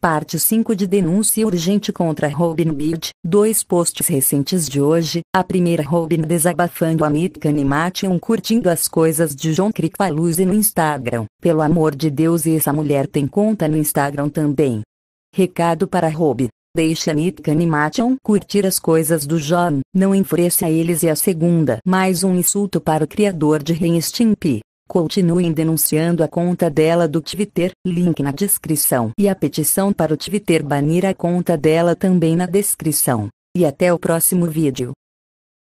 Parte 5 de denúncia urgente contra Robin Beard, Dois posts recentes de hoje. A primeira Robin desabafando a Amit Kanimation curtindo as coisas de John Kricfaluzi no Instagram. Pelo amor de Deus e essa mulher tem conta no Instagram também. Recado para Robin. Deixa Amit Kanimation curtir as coisas do John. Não enfureça eles e a segunda. Mais um insulto para o criador de Ren Stimpy. Continuem denunciando a conta dela do Twitter, link na descrição. E a petição para o Twitter banir a conta dela também na descrição. E até o próximo vídeo.